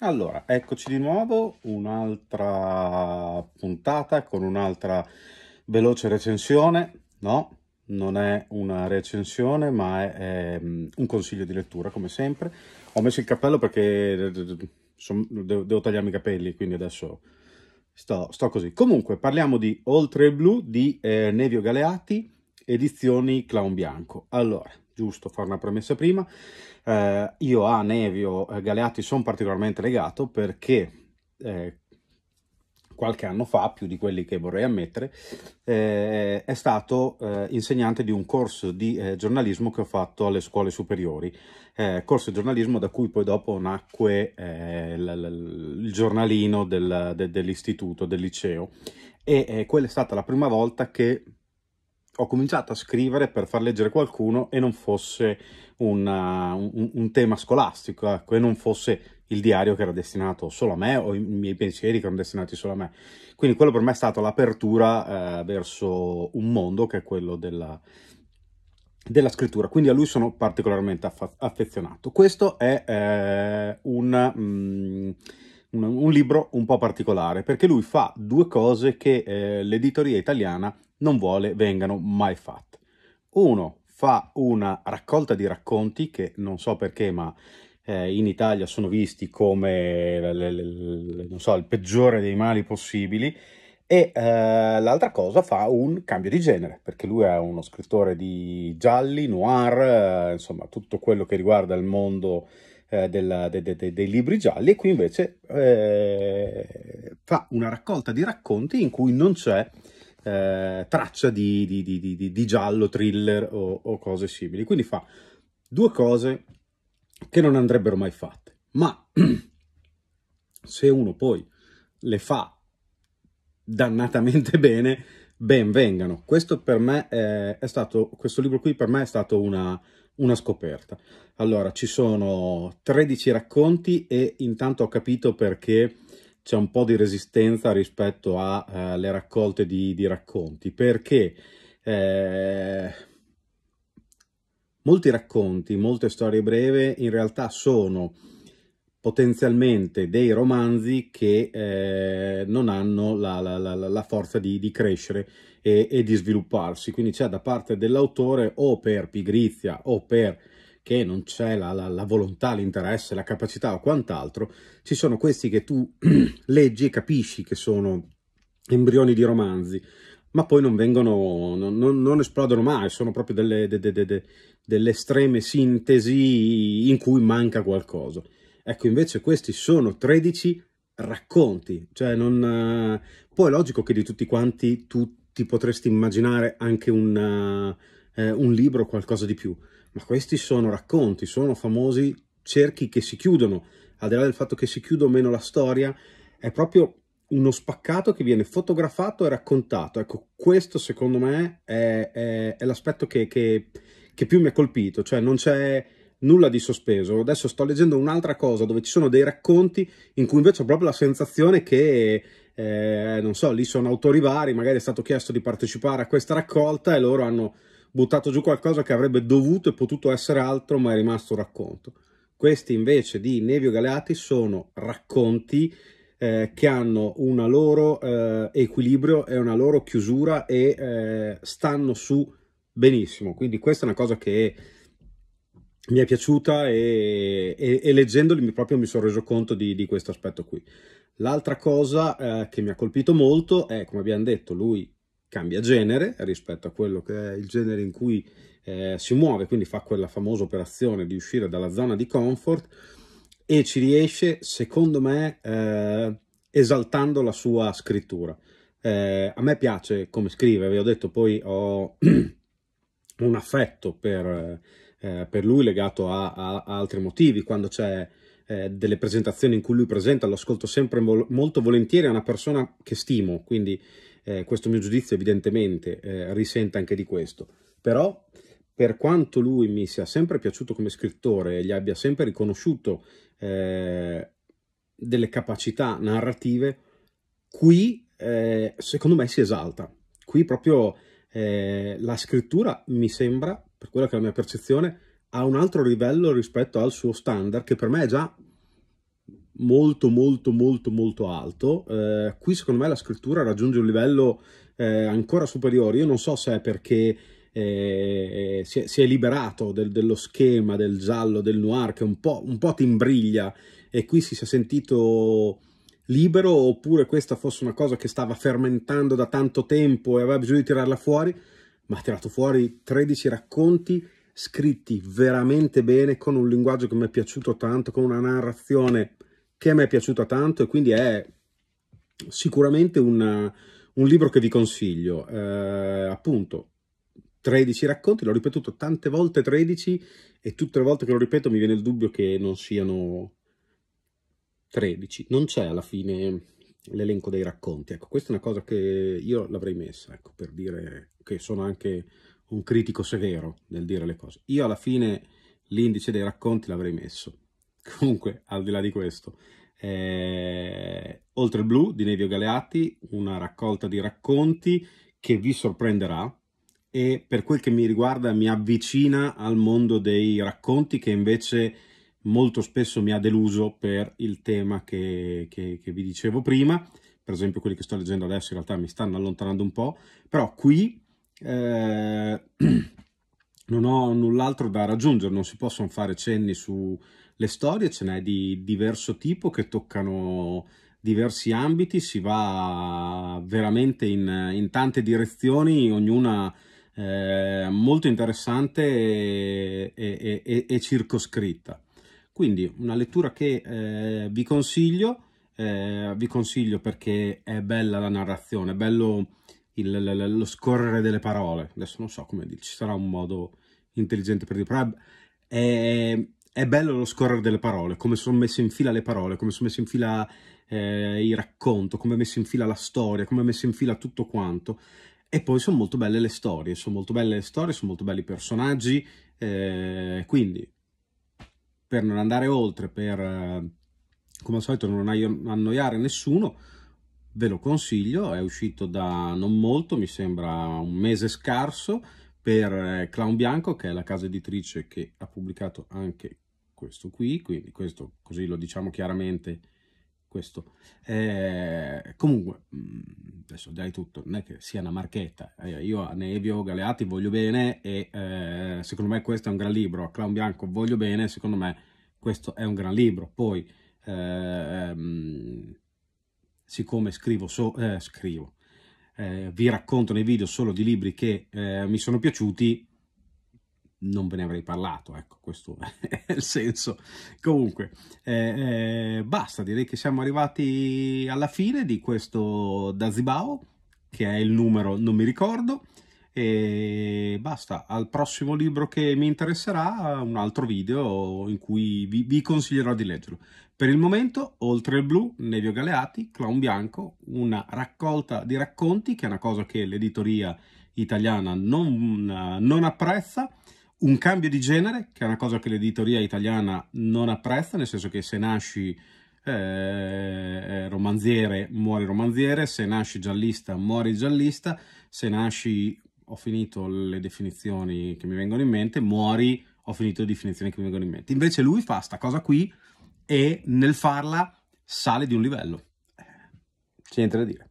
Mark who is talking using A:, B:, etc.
A: Allora, eccoci di nuovo, un'altra puntata con un'altra veloce recensione, no? Non è una recensione, ma è, è ehm, un consiglio di lettura, come sempre. Ho messo il cappello perché sono, devo, devo, tagliarmi i capelli, quindi adesso sto, sto, così. Comunque, parliamo di Oltre il Blu di eh, Nevio Galeati, edizioni Clown Bianco. Allora, giusto fare una premessa prima. Eh, io a Nevio eh, Galeatti sono particolarmente legato perché eh, qualche anno fa, più di quelli che vorrei ammettere, eh, è stato eh, insegnante di un corso di eh, giornalismo che ho fatto alle scuole superiori. corso di giornalismo da cui poi dopo nacque il giornalino del, de, dell'istituto, del liceo. E quella è stata la prima volta che ho cominciato a scrivere per far leggere qualcuno e non fosse una, uh, un, un, tema scolastico, ecco, e non fosse il diario che era destinato solo a me o i miei pensieri che erano destinati solo a me. Quindi quello per me è stato l'apertura eh, verso un mondo che è quello della, della scrittura, quindi a lui sono particolarmente affezionato. Questo è eh, un, mm, un, un, libro un po' particolare perché lui fa due cose che eh, l'editoria italiana non vuole vengano mai fatte. Uno fa una raccolta di racconti che non so perché, ma eh, in Italia sono visti come le, le, le, so, il peggiore dei mali possibili. E eh, l'altra cosa fa un cambio di genere, perché lui è uno scrittore di gialli, noir, eh, insomma tutto quello che riguarda il mondo eh, della, de, de, de, dei libri gialli, e qui invece eh, fa una raccolta di racconti in cui non c'è eh, traccia di, di, di, di, giallo, thriller o, o cose simili. Quindi fa due cose che non andrebbero mai fatte, ma se uno poi le fa dannatamente bene, ben vengano. Questo per me è, è, stato, questo libro qui per me è stato una, una, scoperta. Allora, ci sono 13 racconti e intanto ho capito perché c'è un po' di resistenza rispetto alle eh, raccolte di, di, racconti, perché eh, molti racconti, molte storie breve in realtà sono potenzialmente dei romanzi che eh, non hanno la, la, la, la forza di, di crescere e, e, di svilupparsi. Quindi c'è da parte dell'autore o per pigrizia o per che non c'è la, la, la, volontà, l'interesse, la capacità o quant'altro, ci sono questi che tu leggi e capisci che sono embrioni di romanzi, ma poi non vengono, non, non, non esplodono mai, sono proprio delle, de, de, de, delle estreme sintesi in cui manca qualcosa. Ecco, invece questi sono 13 racconti, cioè non... Poi è logico che di tutti quanti tu ti potresti immaginare anche un, eh, un libro o qualcosa di più, ma questi sono racconti, sono famosi cerchi che si chiudono, al di là del fatto che si chiude o meno la storia, è proprio uno spaccato che viene fotografato e raccontato. Ecco, questo secondo me è, è, è l'aspetto che, che, che, più mi ha colpito, cioè non c'è nulla di sospeso. Adesso sto leggendo un'altra cosa dove ci sono dei racconti in cui invece ho proprio la sensazione che, eh, non so, lì sono autori vari, magari è stato chiesto di partecipare a questa raccolta e loro hanno buttato giù qualcosa che avrebbe dovuto e potuto essere altro, ma è rimasto un racconto. Questi invece di Nevio Galeati sono racconti eh, che hanno un loro eh, equilibrio e una loro chiusura e eh, stanno su benissimo. Quindi questa è una cosa che mi è piaciuta e, e, e leggendoli proprio mi sono reso conto di, di questo aspetto qui. L'altra cosa eh, che mi ha colpito molto è, come abbiamo detto, lui cambia genere rispetto a quello che è il genere in cui eh, si muove, quindi fa quella famosa operazione di uscire dalla zona di comfort e ci riesce, secondo me, eh, esaltando la sua scrittura. Eh, a me piace come scrive, vi ho detto, poi ho un affetto per, eh, per lui legato a, a, a, altri motivi, quando c'è eh, delle presentazioni in cui lui presenta, lo ascolto sempre molto volentieri, è una persona che stimo, quindi eh, questo mio giudizio evidentemente eh, risente anche di questo, però per quanto lui mi sia sempre piaciuto come scrittore e gli abbia sempre riconosciuto eh, delle capacità narrative, qui eh, secondo me si esalta. Qui proprio eh, la scrittura mi sembra, per quella che è la mia percezione, a un altro livello rispetto al suo standard, che per me è già molto molto molto molto alto. Eh, qui secondo me la scrittura raggiunge un livello eh, ancora superiore. Io non so se è perché eh, si, è, si, è, liberato del, dello schema del giallo, del noir che un po', un po' ti imbriglia e qui si sia sentito libero oppure questa fosse una cosa che stava fermentando da tanto tempo e aveva bisogno di tirarla fuori, ma ha tirato fuori 13 racconti scritti veramente bene con un linguaggio che mi è piaciuto tanto, con una narrazione che a me è piaciuta tanto e quindi è sicuramente una, un libro che vi consiglio. Eh, appunto, 13 racconti, l'ho ripetuto tante volte 13 e tutte le volte che lo ripeto mi viene il dubbio che non siano 13. Non c'è alla fine l'elenco dei racconti. Ecco, questa è una cosa che io l'avrei messa, ecco, per dire che sono anche un critico severo nel dire le cose. Io alla fine l'indice dei racconti l'avrei messo. Comunque, al di là di questo, eh, Oltre il blu di Nevio Galeatti, una raccolta di racconti che vi sorprenderà e per quel che mi riguarda mi avvicina al mondo dei racconti che invece molto spesso mi ha deluso per il tema che, che, che vi dicevo prima. Per esempio quelli che sto leggendo adesso in realtà mi stanno allontanando un po', però qui eh, non ho null'altro da raggiungere, non si possono fare cenni su le storie ce n'è di diverso tipo che toccano diversi ambiti, si va veramente in, in tante direzioni, ognuna eh, molto interessante e, e, e, e, circoscritta. Quindi una lettura che eh, vi consiglio, eh, vi consiglio perché è bella la narrazione, è bello il, lo scorrere delle parole. Adesso non so come dire, ci sarà un modo intelligente per dire, però è, è bello lo scorrere delle parole, come sono messe in fila le parole, come sono messe in fila eh, il racconto, come è messo in fila la storia, come è messo in fila tutto quanto. E poi sono molto belle le storie, sono molto belle le storie, sono molto belli i personaggi, eh, quindi per non andare oltre, per eh, come al solito non annoiare nessuno, ve lo consiglio, è uscito da non molto, mi sembra un mese scarso, per eh, Clown Bianco, che è la casa editrice che ha pubblicato anche questo qui, quindi questo così lo diciamo chiaramente, questo. Eh, comunque, mm, adesso dai tutto, non è che sia una marchetta, eh, io a Nevio Galeati voglio bene e eh, secondo me questo è un gran libro, a Clown Bianco voglio bene, secondo me questo è un gran libro, poi ehm, siccome scrivo, so, eh, scrivo eh, vi racconto nei video solo di libri che eh, mi sono piaciuti, non ve ne avrei parlato, ecco, questo è il senso. Comunque, eh, eh, basta, direi che siamo arrivati alla fine di questo Dazibao, che è il numero, non mi ricordo, e basta, al prossimo libro che mi interesserà, un altro video in cui vi, vi consiglierò di leggerlo. Per il momento, oltre il blu, Nevio Galeati, Clown Bianco, una raccolta di racconti, che è una cosa che l'editoria italiana non, eh, non apprezza, un cambio di genere, che è una cosa che l'editoria italiana non apprezza, nel senso che se nasci eh, eh, romanziere, muori romanziere, se nasci giallista, muori giallista, se nasci, ho finito le definizioni che mi vengono in mente, muori, ho finito le definizioni che mi vengono in mente. Invece lui fa questa cosa qui e nel farla sale di un livello. Eh, c'è niente da dire.